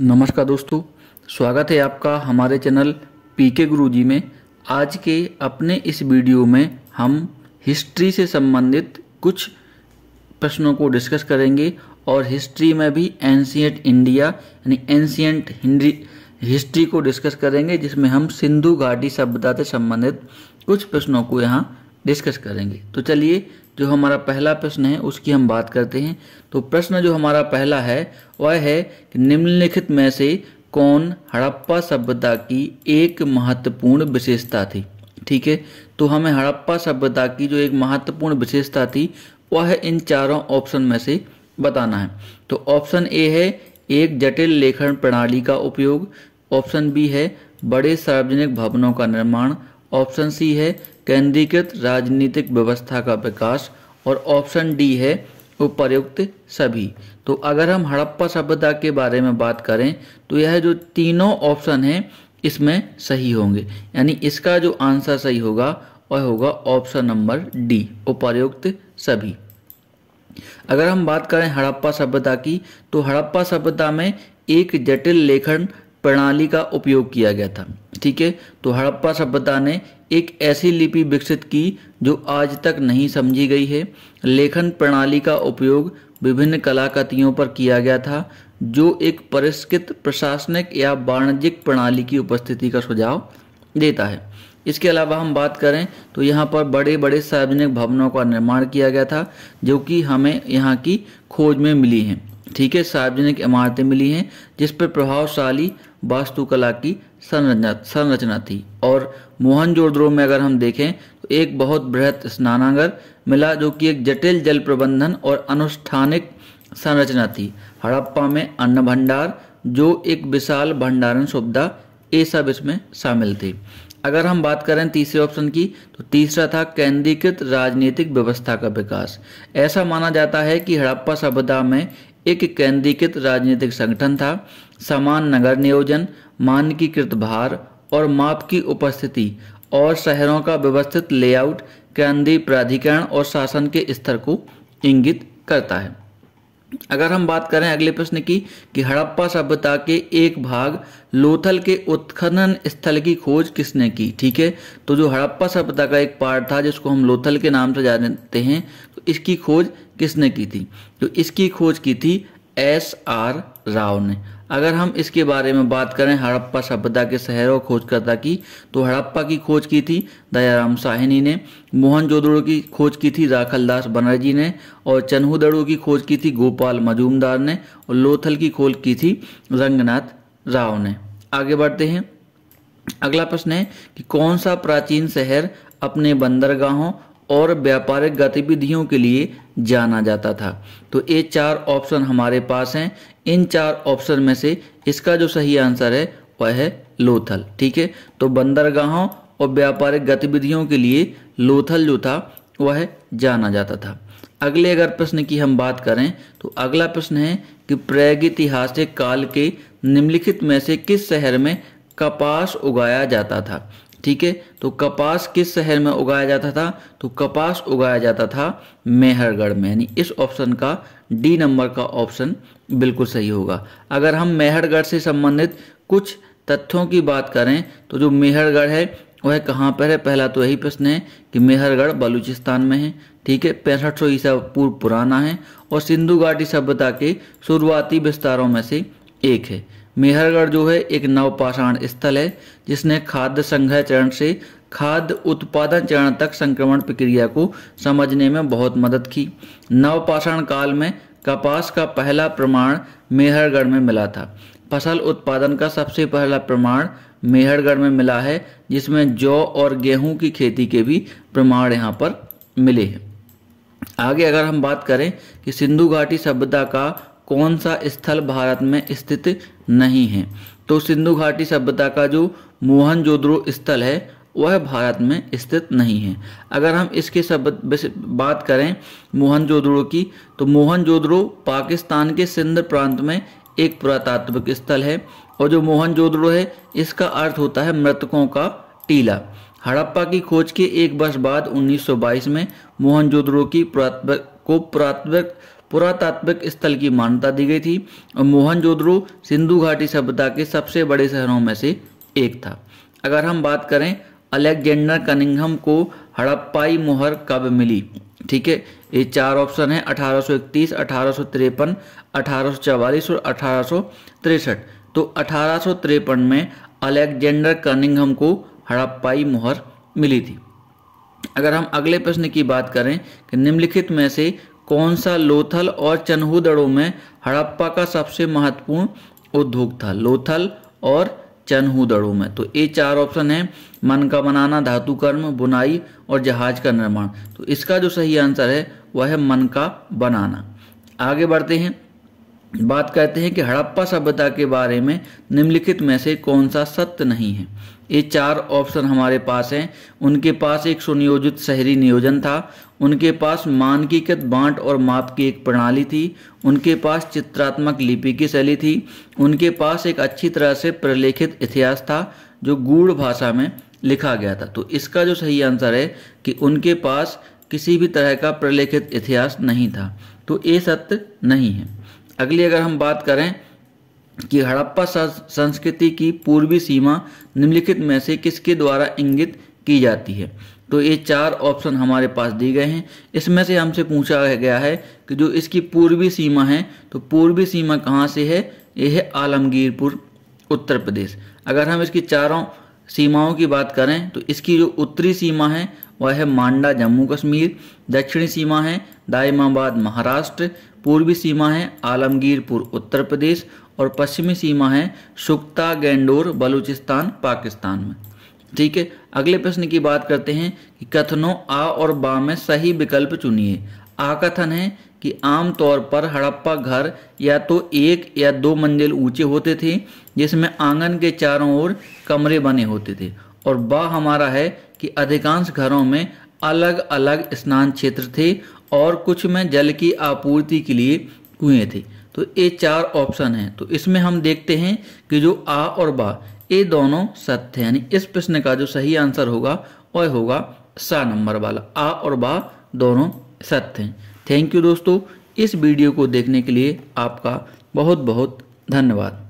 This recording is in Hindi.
नमस्कार दोस्तों स्वागत है आपका हमारे चैनल पी के गुरु जी में आज के अपने इस वीडियो में हम हिस्ट्री से संबंधित कुछ प्रश्नों को डिस्कस करेंगे और हिस्ट्री में भी एंशियंट इंडिया यानी एंशियंट हिंड्री हिस्ट्री को डिस्कस करेंगे जिसमें हम सिंधु घाटी सभ्यता से संबंधित कुछ प्रश्नों को यहाँ डिस्कस करेंगे तो चलिए जो हमारा पहला प्रश्न है उसकी हम बात करते हैं तो प्रश्न जो हमारा पहला है वह है कि निम्नलिखित में से कौन हड़प्पा सभ्यता की एक महत्वपूर्ण विशेषता थी ठीक है तो हमें हड़प्पा सभ्यता की जो एक महत्वपूर्ण विशेषता थी वह इन चारों ऑप्शन में से बताना है तो ऑप्शन ए है एक जटिल लेखन प्रणाली का उपयोग ऑप्शन बी है बड़े सार्वजनिक भवनों का निर्माण ऑप्शन सी है केंद्रीकृत राजनीतिक व्यवस्था का विकास और ऑप्शन डी है उपर्युक्त सभी तो अगर हम हड़प्पा सभ्यता के बारे में बात करें तो यह जो तीनों ऑप्शन हैं इसमें सही होंगे यानी इसका जो आंसर सही होगा वह होगा ऑप्शन नंबर डी उपर्युक्त सभी अगर हम बात करें हड़प्पा सभ्यता की तो हड़प्पा सभ्यता में एक जटिल लेखन प्रणाली का उपयोग किया गया था ठीक है तो हड़प्पा सभ्यता ने एक ऐसी लिपि विकसित की जो आज तक नहीं समझी गई है लेखन प्रणाली का उपयोग विभिन्न कलाकृतियों पर किया गया था जो एक परिष्कृत प्रशासनिक या वाणिज्यिक प्रणाली की उपस्थिति का सुझाव देता है इसके अलावा हम बात करें तो यहाँ पर बड़े बड़े सार्वजनिक भवनों का निर्माण किया गया था जो कि हमें यहाँ की खोज में मिली हैं ठीक है सार्वजनिक इमारतें मिली हैं जिस पर प्रभावशाली वास्तुकला की संरचना संरचना थी और मोहनजोद्रो में अगर हम देखें तो एक बहुत बृहद स्नानागर मिला जो कि एक जटिल जल प्रबंधन और अनुष्ठानिक संरचना थी हड़प्पा में अन्न भंडार जो एक विशाल भंडारण सुविधा ये सब इसमें शामिल थे अगर हम बात करें तीसरे ऑप्शन की तो तीसरा था केंद्रीकृत राजनीतिक व्यवस्था का विकास ऐसा माना जाता है कि हड़प्पा सभ्यता में एक केंद्रीकृत राजनीतिक संगठन था समान नगर नियोजन मानकीकृत भार और माप की उपस्थिति और शहरों का व्यवस्थित लेआउट केंद्रीय प्राधिकरण और शासन के स्तर को इंगित करता है अगर हम बात करें अगले प्रश्न की कि हड़प्पा सभ्यता के एक भाग लोथल के उत्खनन स्थल की खोज किसने की ठीक है तो जो हड़प्पा सभ्यता का एक पार्ट था जिसको हम लोथल के नाम से जानते हैं तो इसकी खोज किसने की थी तो इसकी खोज की थी एस आर राव ने अगर हम इसके बारे में बात करें हड़प्पा सभ्यता के शहरों खोजकर्ता की तो हड़प्पा की खोज की थी दयाराम साहिनी ने मोहनजोदड़ो की खोज की थी राखल दास बनर्जी ने और चन्हूदड़ो की खोज की थी गोपाल मजूमदार ने और लोथल की खोज की थी रंगनाथ राव ने आगे बढ़ते हैं अगला प्रश्न है कि कौन सा प्राचीन शहर अपने बंदरगाहों और व्यापारिक गतिविधियों के लिए जाना जाता था तो ये चार ऑप्शन हमारे पास हैं इन चार ऑप्शन में से इसका जो सही आंसर है वह है लोथल ठीक है तो बंदरगाहों और व्यापारिक गतिविधियों के लिए लोथल जो था वह जाना जाता था अगले अगर प्रश्न की हम बात करें तो अगला प्रश्न है कि प्रागैतिहासिक काल के निम्नलिखित में से किस शहर में कपास उगाया जाता था ठीक है तो कपास किस शहर में उगाया जाता था तो कपास उगाया जाता था मेहरगढ़ में यानी इस ऑप्शन का डी नंबर का ऑप्शन बिल्कुल सही होगा अगर हम मेहरगढ़ से संबंधित कुछ तथ्यों की बात करें तो जो मेहरगढ़ है वह कहाँ पर है पहला तो यही प्रश्न है कि मेहरगढ़ बलूचिस्तान में है ठीक है पैंसठ सौ ईसा पूर्व पुराना है और सिंधु घाटी सभ्यता के शुरुआती विस्तारों में से एक है मेहरगढ़ जो है एक नवपाषाण स्थल है जिसने खाद्य संग्रह चरण से खाद्य उत्पादन चरण तक संक्रमण प्रक्रिया को समझने में बहुत मदद की नवपाषाण काल में कपास का पहला प्रमाण मेहरगढ़ में मिला था फसल उत्पादन का सबसे पहला प्रमाण मेहरगढ़ में मिला है जिसमें जौ और गेहूं की खेती के भी प्रमाण यहाँ पर मिले हैं आगे अगर हम बात करें कि सिंधु घाटी सभ्यता का कौन सा स्थल भारत में स्थित नहीं है तो सिंधु घाटी सभ्यता का जो मोहनजोद्रो स्थल है वह भारत में स्थित नहीं है अगर हम इसके सब बात करें मोहनजोदड़ो की तो मोहनजोदड़ो पाकिस्तान के सिंध प्रांत में एक पुरातात्विक स्थल है और जो मोहनजोदड़ो है इसका अर्थ होता है मृतकों का टीला हड़प्पा की खोज के एक वर्ष बाद 1922 में मोहनजोदड़ो की पुरात्विक को पुरात्विक पुरातात्विक स्थल की मान्यता दी गई थी और मोहनजोदड़ो सिंधु घाटी सभ्यता के सबसे बड़े शहरों में से एक था अगर हम बात करें अलेक्जेंडर कनिंघम को हड़प्पाई मोहर कब मिली ठीक है ये चार ऑप्शन है 1831, 1853, 1844 और अठारह तो अठारह में अलेक्जेंडर कनिंघम को हड़प्पाई मोहर मिली थी अगर हम अगले प्रश्न की बात करें कि निम्नलिखित में से कौन सा लोथल और चनहूदड़ों में हड़प्पा का सबसे महत्वपूर्ण उद्योग था लोथल और दड़ो में तो ये चार ऑप्शन है मन का बनाना धातु कर्म बुनाई और जहाज का निर्माण तो इसका जो सही आंसर है वह है मन का बनाना आगे बढ़ते हैं बात कहते हैं कि हड़प्पा सभ्यता के बारे में निम्नलिखित में से कौन सा सत्य नहीं है ये चार ऑप्शन हमारे पास हैं उनके पास एक सुनियोजित शहरी नियोजन था उनके पास मानकीकृत बांट और माप की एक प्रणाली थी उनके पास चित्रात्मक लिपि की शैली थी उनके पास एक अच्छी तरह से प्रलेखित इतिहास था जो गूढ़ भाषा में लिखा गया था तो इसका जो सही आंसर है कि उनके पास किसी भी तरह का प्रलेखित इतिहास नहीं था तो ये सत्य नहीं है अगली अगर हम बात करें कि हड़प्पा संस्कृति की पूर्वी सीमा निम्नलिखित में से किसके द्वारा इंगित की जाती है तो ये चार ऑप्शन हमारे पास दिए गए हैं इसमें से हमसे पूछा गया है कि जो इसकी पूर्वी सीमा है तो पूर्वी सीमा कहाँ से है यह है आलमगीरपुर उत्तर प्रदेश अगर हम इसकी चारों सीमाओं की बात करें तो इसकी जो उत्तरी सीमा है वह है मांडा जम्मू कश्मीर दक्षिणी सीमा है दाइमाबाद महाराष्ट्र पूर्वी सीमा है आलमगीरपुर उत्तर प्रदेश और पश्चिमी सीमा है सुक्ता गेंडोर बलूचिस्तान पाकिस्तान में ठीक है अगले प्रश्न की बात करते हैं कि कथनों आ और बा में सही विकल्प चुनिए आ कथन है कि आमतौर पर हड़प्पा घर या तो एक या दो मंजिल ऊंचे होते थे जिसमें आंगन के चारों ओर कमरे बने होते थे और बा हमारा है कि अधिकांश घरों में अलग अलग स्नान क्षेत्र थे और कुछ में जल की आपूर्ति के लिए कुएं थे तो ये चार ऑप्शन हैं तो इसमें हम देखते हैं कि जो आ और बा ये दोनों सत्य हैं यानी इस प्रश्न का जो सही आंसर होगा वह होगा सा नंबर वाला आ और बा दोनों सत्य हैं थैंक यू दोस्तों इस वीडियो को देखने के लिए आपका बहुत बहुत धन्यवाद